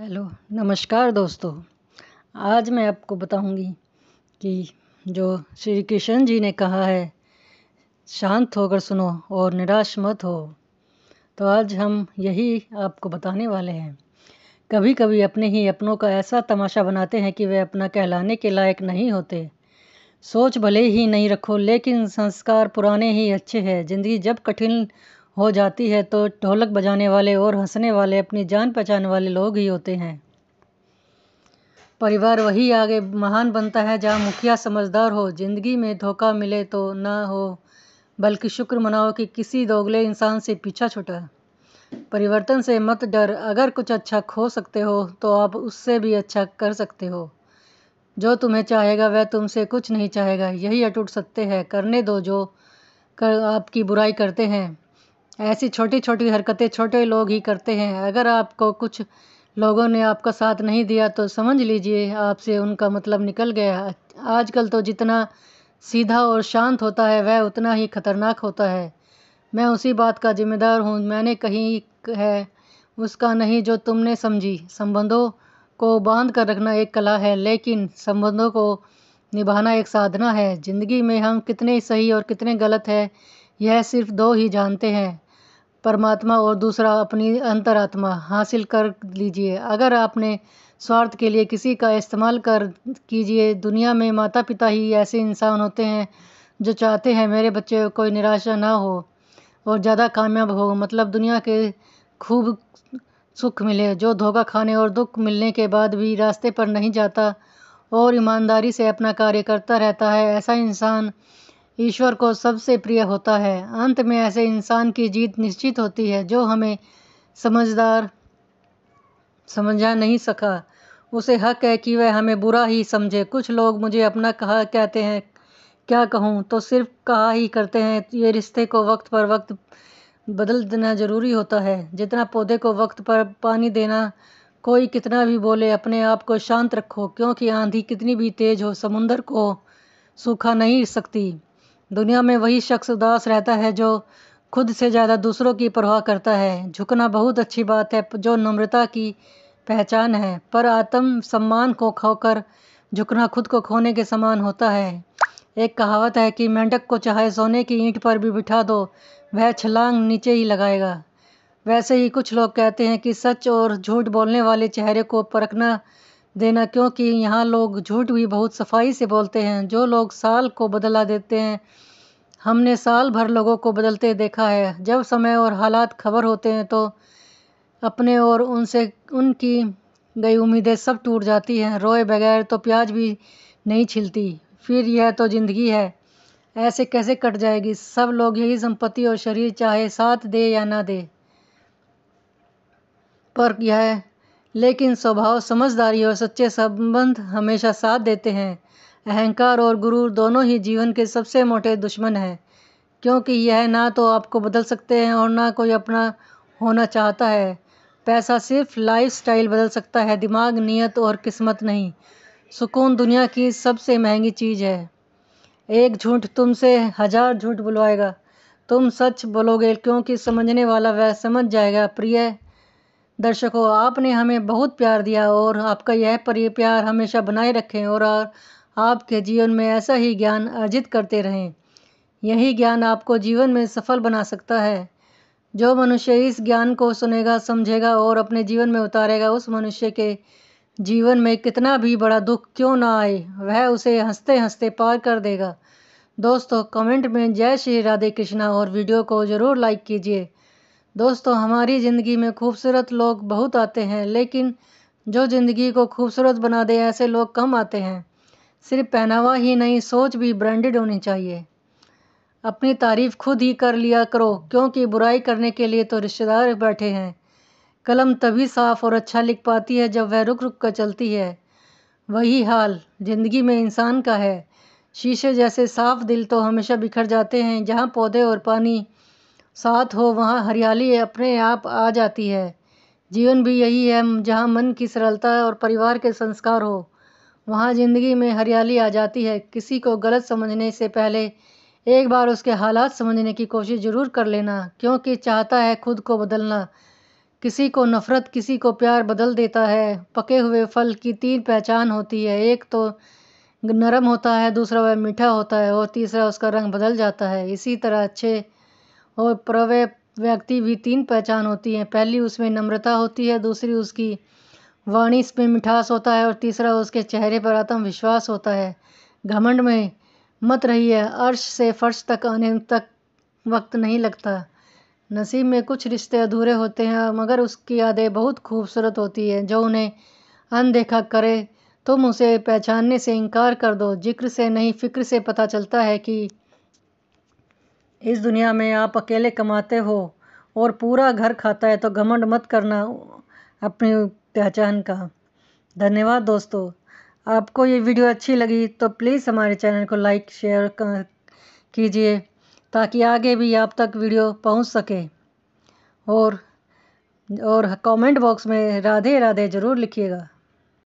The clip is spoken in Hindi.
हेलो नमस्कार दोस्तों आज मैं आपको बताऊंगी कि जो श्री कृष्ण जी ने कहा है शांत होकर सुनो और निराश मत हो तो आज हम यही आपको बताने वाले हैं कभी कभी अपने ही अपनों का ऐसा तमाशा बनाते हैं कि वे अपना कहलाने के लायक नहीं होते सोच भले ही नहीं रखो लेकिन संस्कार पुराने ही अच्छे हैं ज़िंदगी जब कठिन हो जाती है तो ढोलक बजाने वाले और हंसने वाले अपनी जान पहचान वाले लोग ही होते हैं परिवार वही आगे महान बनता है जहाँ मुखिया समझदार हो जिंदगी में धोखा मिले तो ना हो बल्कि शुक्र मनाओ कि किसी दोगले इंसान से पीछा छुटा परिवर्तन से मत डर अगर कुछ अच्छा खो सकते हो तो आप उससे भी अच्छा कर सकते हो जो तुम्हें चाहेगा वह तुमसे कुछ नहीं चाहेगा यही अटूट सत्य है करने दो जो कर आपकी बुराई करते हैं ऐसी छोटी छोटी हरकतें छोटे लोग ही करते हैं अगर आपको कुछ लोगों ने आपका साथ नहीं दिया तो समझ लीजिए आपसे उनका मतलब निकल गया आजकल तो जितना सीधा और शांत होता है वह उतना ही खतरनाक होता है मैं उसी बात का जिम्मेदार हूँ मैंने कही है उसका नहीं जो तुमने समझी संबंधों को बांध कर रखना एक कला है लेकिन संबंधों को निभाना एक साधना है ज़िंदगी में हम कितने सही और कितने गलत है यह सिर्फ दो ही जानते हैं परमात्मा और दूसरा अपनी अंतरात्मा हासिल कर लीजिए अगर आपने स्वार्थ के लिए किसी का इस्तेमाल कर कीजिए दुनिया में माता पिता ही ऐसे इंसान होते हैं जो चाहते हैं मेरे बच्चे कोई निराशा ना हो और ज़्यादा कामयाब हो मतलब दुनिया के खूब सुख मिले जो धोखा खाने और दुख मिलने के बाद भी रास्ते पर नहीं जाता और ईमानदारी से अपना कार्य करता रहता है ऐसा इंसान ईश्वर को सबसे प्रिय होता है अंत में ऐसे इंसान की जीत निश्चित होती है जो हमें समझदार समझा नहीं सका उसे हक है कि वह हमें बुरा ही समझे कुछ लोग मुझे अपना कहा कहते हैं क्या कहूँ तो सिर्फ कहा ही करते हैं ये रिश्ते को वक्त पर वक्त बदल देना ज़रूरी होता है जितना पौधे को वक्त पर पानी देना कोई कितना भी बोले अपने आप को शांत रखो क्योंकि आंधी कितनी भी तेज़ हो समुंदर को सूखा नहीं सकती दुनिया में वही शख्स उदास रहता है जो खुद से ज़्यादा दूसरों की परवाह करता है झुकना बहुत अच्छी बात है जो नम्रता की पहचान है पर आत्म सम्मान को खोकर झुकना खुद को खोने के समान होता है एक कहावत है कि मेंढक को चाहे सोने की ईंट पर भी बिठा दो वह छलांग नीचे ही लगाएगा वैसे ही कुछ लोग कहते हैं कि सच और झूठ बोलने वाले चेहरे को परखना देना क्योंकि यहाँ लोग झूठ भी बहुत सफाई से बोलते हैं जो लोग साल को बदला देते हैं हमने साल भर लोगों को बदलते देखा है जब समय और हालात खबर होते हैं तो अपने और उनसे उनकी गई उम्मीदें सब टूट जाती हैं रोए बगैर तो प्याज भी नहीं छिलती फिर यह तो ज़िंदगी है ऐसे कैसे कट जाएगी सब लोग यही संपत्ति और शरीर चाहे साथ दे या ना दे पर यह लेकिन स्वभाव समझदारी और सच्चे संबंध हमेशा साथ देते हैं अहंकार और गुरूर दोनों ही जीवन के सबसे मोटे दुश्मन हैं क्योंकि यह ना तो आपको बदल सकते हैं और ना कोई अपना होना चाहता है पैसा सिर्फ लाइफ स्टाइल बदल सकता है दिमाग नीयत और किस्मत नहीं सुकून दुनिया की सबसे महंगी चीज़ है एक झूठ तुमसे हज़ार झूठ बुलवाएगा तुम सच बोलोगे क्योंकि समझने वाला वह समझ जाएगा प्रिय दर्शकों आपने हमें बहुत प्यार दिया और आपका यह पर प्यार हमेशा बनाए रखें और आपके जीवन में ऐसा ही ज्ञान अर्जित करते रहें यही ज्ञान आपको जीवन में सफल बना सकता है जो मनुष्य इस ज्ञान को सुनेगा समझेगा और अपने जीवन में उतारेगा उस मनुष्य के जीवन में कितना भी बड़ा दुख क्यों ना आए वह उसे हंसते हंसते पार कर देगा दोस्तों कमेंट में जय श्री राधे कृष्णा और वीडियो को ज़रूर लाइक कीजिए दोस्तों हमारी ज़िंदगी में खूबसूरत लोग बहुत आते हैं लेकिन जो ज़िंदगी को खूबसूरत बना दे ऐसे लोग कम आते हैं सिर्फ पहनावा ही नहीं सोच भी ब्रांडेड होनी चाहिए अपनी तारीफ़ खुद ही कर लिया करो क्योंकि बुराई करने के लिए तो रिश्तेदार बैठे हैं कलम तभी साफ़ और अच्छा लिख पाती है जब वह रुक रुक कर चलती है वही हाल ज़िंदगी में इंसान का है शीशे जैसे साफ दिल तो हमेशा बिखर जाते हैं जहाँ पौधे और पानी साथ हो वहाँ हरियाली अपने आप आ जाती है जीवन भी यही है जहाँ मन की सरलता और परिवार के संस्कार हो वहाँ ज़िंदगी में हरियाली आ जाती है किसी को गलत समझने से पहले एक बार उसके हालात समझने की कोशिश ज़रूर कर लेना क्योंकि चाहता है खुद को बदलना किसी को नफ़रत किसी को प्यार बदल देता है पके हुए फल की तीन पहचान होती है एक तो नरम होता है दूसरा वह मीठा होता है और तीसरा उसका रंग बदल जाता है इसी तरह अच्छे और प्रवय व्यक्ति भी तीन पहचान होती है पहली उसमें नम्रता होती है दूसरी उसकी वाणी में मिठास होता है और तीसरा उसके चेहरे पर आत्मविश्वास होता है घमंड में मत रही है अर्श से फर्श तक आने तक वक्त नहीं लगता नसीब में कुछ रिश्ते अधूरे होते हैं मगर उसकी यादें बहुत खूबसूरत होती हैं जो उन्हें अनदेखा करे तुम उसे पहचानने से इनकार कर दो जिक्र से नहीं फिक्र से पता चलता है कि इस दुनिया में आप अकेले कमाते हो और पूरा घर खाता है तो घमंड मत करना अपनी पहचान का धन्यवाद दोस्तों आपको ये वीडियो अच्छी लगी तो प्लीज़ हमारे चैनल को लाइक शेयर कीजिए ताकि आगे भी आप तक वीडियो पहुंच सके और और कमेंट बॉक्स में राधे राधे ज़रूर लिखिएगा